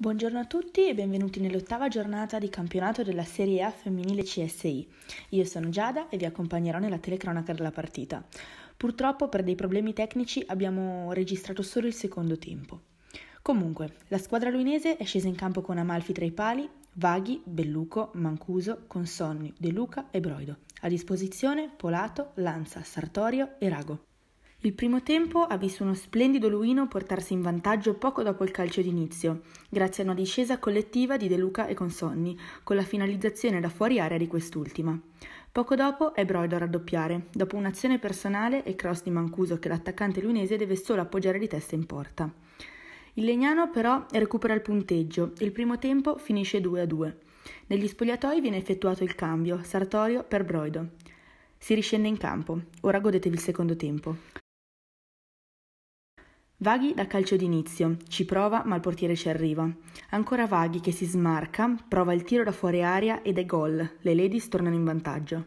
Buongiorno a tutti e benvenuti nell'ottava giornata di campionato della Serie A femminile CSI. Io sono Giada e vi accompagnerò nella telecronaca della partita. Purtroppo per dei problemi tecnici abbiamo registrato solo il secondo tempo. Comunque, la squadra luinese è scesa in campo con Amalfi tra i pali, Vaghi, Belluco, Mancuso, Consonni, De Luca e Broido. A disposizione Polato, Lanza, Sartorio e Rago. Il primo tempo ha visto uno splendido Luino portarsi in vantaggio poco dopo il calcio d'inizio, grazie a una discesa collettiva di De Luca e Consonni, con la finalizzazione da fuori area di quest'ultima. Poco dopo è Broido a raddoppiare, dopo un'azione personale e cross di Mancuso che l'attaccante lunese deve solo appoggiare di testa in porta. Il Legnano però recupera il punteggio, il primo tempo finisce 2-2. Negli spogliatoi viene effettuato il cambio, Sartorio per Broido. Si riscende in campo, ora godetevi il secondo tempo. Vaghi da calcio d'inizio, ci prova ma il portiere ci arriva. Ancora Vaghi che si smarca, prova il tiro da fuori aria ed è gol. Le ladies tornano in vantaggio.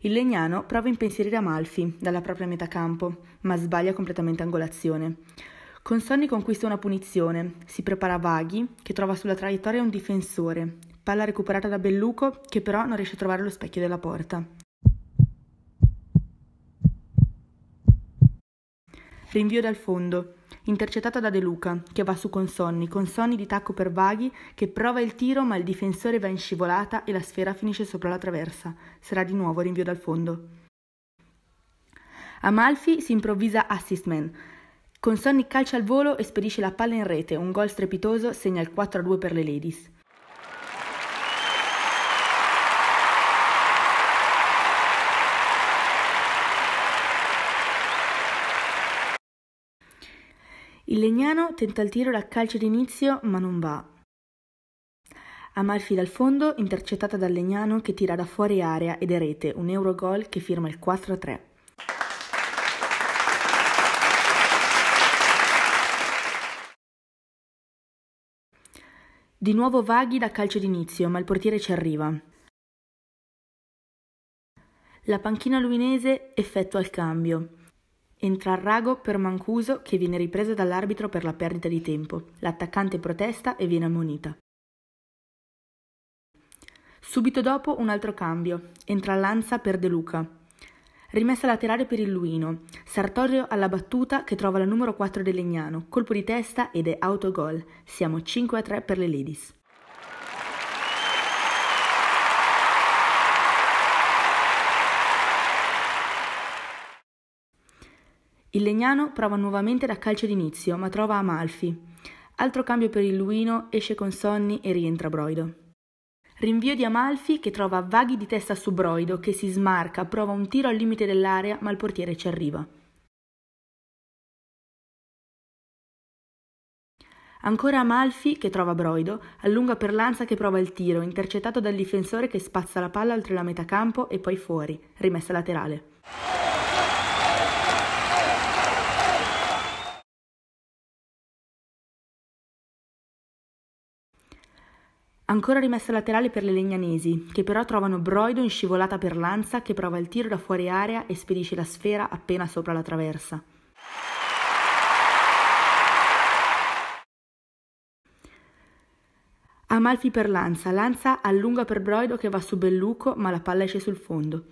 Il Legnano prova a impensierire Amalfi dalla propria metà campo, ma sbaglia completamente angolazione. Con Sonny conquista una punizione, si prepara Vaghi, che trova sulla traiettoria un difensore, palla recuperata da Belluco, che però non riesce a trovare lo specchio della porta. Rinvio dal fondo, intercettata da De Luca, che va su con Sonny, con Sonny di tacco per Vaghi, che prova il tiro ma il difensore va in scivolata e la sfera finisce sopra la traversa. Sarà di nuovo rinvio dal fondo. Amalfi si improvvisa assist man, con Sonny calcia al volo e spedisce la palla in rete, un gol strepitoso segna il 4-2 per le ladies. Il Legnano tenta il tiro da calcio d'inizio ma non va. Amalfi dal fondo, intercettata dal Legnano che tira da fuori area ed è rete, un euro gol che firma il 4-3. Di nuovo Vaghi da calcio d'inizio, ma il portiere ci arriva. La panchina luinese effettua il cambio. Entra a Rago per Mancuso che viene ripresa dall'arbitro per la perdita di tempo. L'attaccante protesta e viene ammonita. Subito dopo un altro cambio. Entra Lanza per De Luca. Rimessa laterale per il Luino. Sartorio alla battuta che trova la numero 4 del Legnano. Colpo di testa ed è autogol. Siamo 5 3 per le ladies. Il Legnano prova nuovamente da calcio d'inizio, ma trova Amalfi. Altro cambio per il Luino, esce con Sonny e rientra Broido. Rinvio di Amalfi che trova Vaghi di testa su Broido che si smarca, prova un tiro al limite dell'area ma il portiere ci arriva. Ancora Amalfi che trova Broido, allunga per Lanza che prova il tiro, intercettato dal difensore che spazza la palla oltre la metà campo e poi fuori, rimessa laterale. Ancora rimessa laterale per le legnanesi, che però trovano Broido in scivolata per Lanza che prova il tiro da fuori area e spedisce la sfera appena sopra la traversa. Amalfi per Lanza, Lanza allunga per Broido che va su Belluco ma la palla esce sul fondo.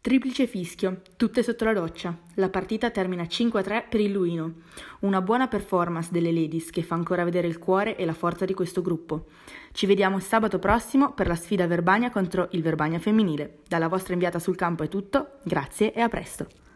Triplice fischio, tutte sotto la doccia. La partita termina 5-3 per il Luino. Una buona performance delle ladies che fa ancora vedere il cuore e la forza di questo gruppo. Ci vediamo sabato prossimo per la sfida Verbania contro il Verbania femminile. Dalla vostra inviata sul campo è tutto, grazie e a presto.